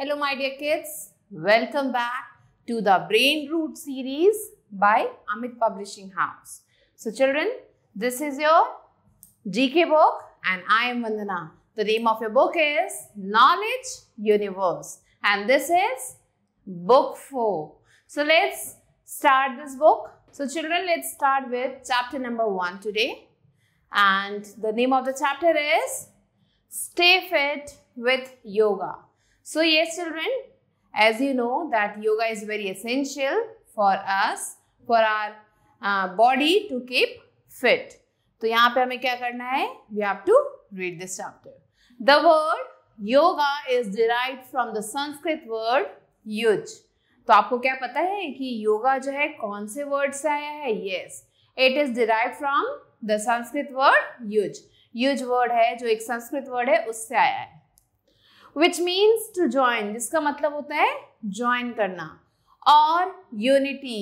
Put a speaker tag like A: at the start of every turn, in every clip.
A: Hello my dear kids, welcome back to the Brain Root series by Amit Publishing House. So children, this is your GK book and I am Vandana. The name of your book is Knowledge Universe and this is book 4. So let's start this book. So children, let's start with chapter number 1 today and the name of the chapter is Stay Fit with Yoga. So yes children, as you know that yoga is very essential for us, for our uh, body to keep fit. तो यहाँ पे हमें क्या करना है we have to read this chapter the word yoga is derive from the Sanskrit word yuj तो आपको क्या पता है कि योगा जो है कौन से वर्ड से आया है yes it is derive from the Sanskrit word yuj yuj word है जो एक संस्कृत वर्ड है उससे आया है विच मीन्स टू ज्वाइन जिसका मतलब होता है ज्वाइन करना और यूनिटी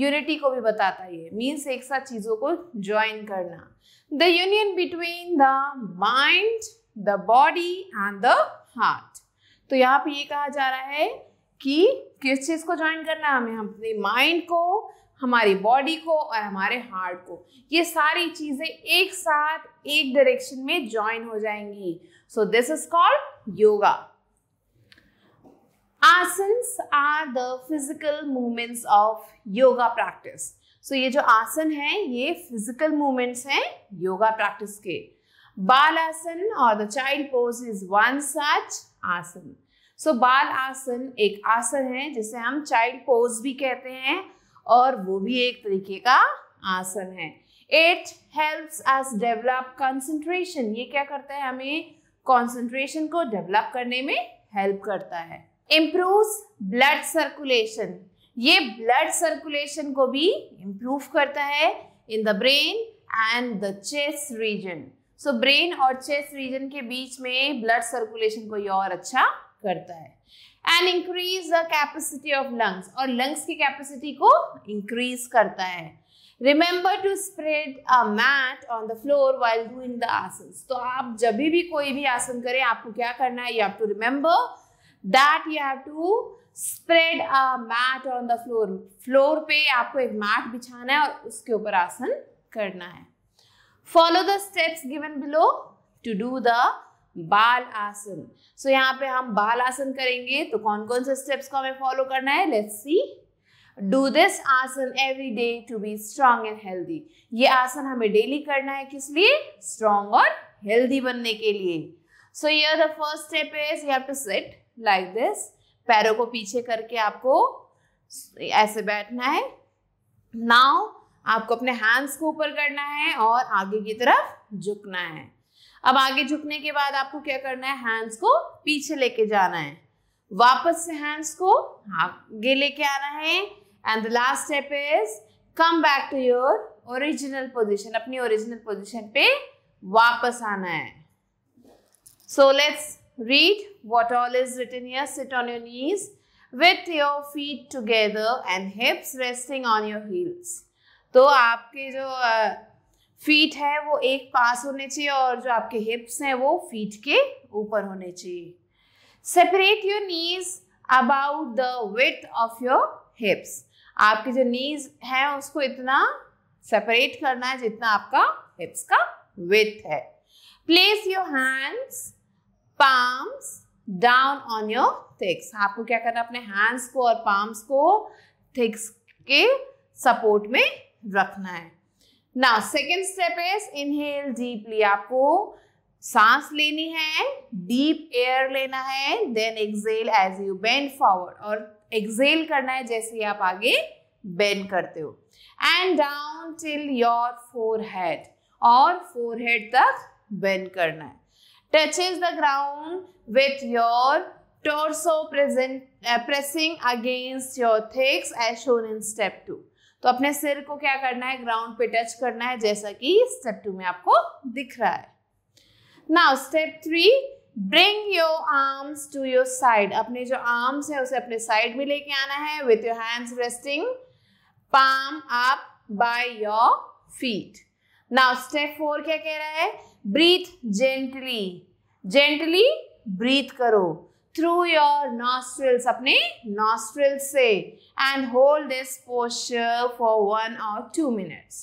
A: यूनिटी को भी बताता है मीन्स एक साथ चीज़ों को ज्वाइन करना the union between the mind the body and the heart तो यहाँ पे ये कहा जा रहा है कि किस चीज़ को ज्वाइन करना है हमें अपने माइंड को हमारी बॉडी को और हमारे हार्ट को ये सारी चीज़ें एक साथ एक डायरेक्शन में ज्वाइन हो जाएंगी so this is called yoga asana are the physical movements of yoga practice so ये जो आसन है ये फिजिकल मूवमेंट्स हैं योगा प्रैक्टिस के बाल आसन और the child pose is one such asana so बाल आसन एक आसन है जिसे हम चाइल्ड पोज भी कहते हैं और वो भी एक तरीके का आसन है it helps us develop concentration ये क्या करता है हमें कंसंट्रेशन को डेवलप करने में हेल्प करता है इम्प्रूव ब्लड सर्कुलेशन ये ब्लड सर्कुलेशन को भी इम्प्रूव करता है in the brain and the chest region so brain और चेस्ट रीजन के बीच में ब्लड सर्कुलेशन को ये और अच्छा करता है and increase the capacity of lungs और लंग्स की कैपेसिटी को इंक्रीज करता है remember to spread a mat on the floor while doing the asana तो आप जब भी कोई भी आसन करें आपको क्या करना है you have to remember that you have to spread a mat on the floor floor पे आपको एक मैट बिछाना है और उसके ऊपर आसन करना है follow the steps given below to do the balasana so so, यहाँ पे हम बाल आसन करेंगे तो कौन कौन से स्टेप्स को हमें फॉलो करना है let's see do this asana every day to be strong and healthy ये आसन हमें डेली करना है किस लिए स्ट्रांग और हेल्दी बनने के लिए सो ये the first step is you have to sit like this पैरों को पीछे करके आपको ऐसे बैठना है नाउ आपको अपने हैंड्स को ऊपर करना है और आगे की तरफ झुकना है अब आगे झुकने के बाद आपको क्या करना है हैंड्स को पीछे लेके जाना है वापस से हैंड्स को आगे लेके आना है and the last step is come back to your original position अपनी ओरिजिनल पोजिशन पे वापस आना है so let's read what all is written your sit on your knees with your feet together and hips resting on your heels तो आपके जो feet है वो एक पास होने चाहिए और जो आपके हिप्स हैं वो फीट के ऊपर होने चाहिए separate your knees about the width of your hips आपके जो नीज हैं उसको इतना सेपरेट करना है जितना आपका हिप्स का विथ है place your hands palms down on your thighs आपको क्या करना अपने हैंड्स को और पाम्स को थिक्स के सपोर्ट में रखना है now second step is inhale deeply आपको सांस लेनी है डीप एयर लेना है then exhale as you bend forward और एक्सेल करना है जैसे आप आगे बेंड करते हो and down till your forehead और फोर हेड तक बेंड करना है touch is the ground with your torso present pressing against your thighs as shown in step two तो अपने सिर को क्या करना है ग्राउंड पे टच करना है जैसा कि स्टेप टू में आपको दिख रहा है now step three bring your arms to your side अपने जो आर्म्स है उसे अपने साइड में लेके आना है with your hands resting palm up by your feet now step four क्या कह रहा है ब्रीथ जेंटली जेंटली ब्रीथ करो थ्रू योर नॉस्ट्रिल्स अपने नॉस्ट्रिल से and hold this posture for one or two minutes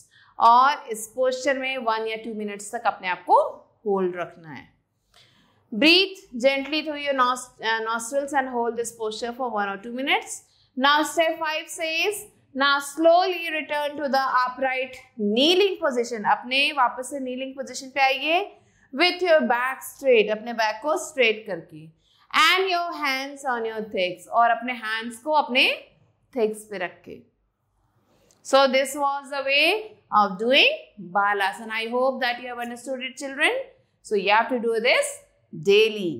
A: और इस पोस्चर में वन या टू मिनट्स तक अपने आप को होल्ड रखना है breathe gently through your nostrils and hold this posture for one or two minutes now step five से ना slowly return to the upright kneeling position अपने वापस से नीलिंग पोजिशन पे आइए विथ योर बैक स्ट्रेट अपने बैक को straight करके And your hands on your thighs. और अपने हैंड्स को अपने थिक्स पे रख के so this was the way of doing balasana. I hope that you have understood it children. So you have to do this daily.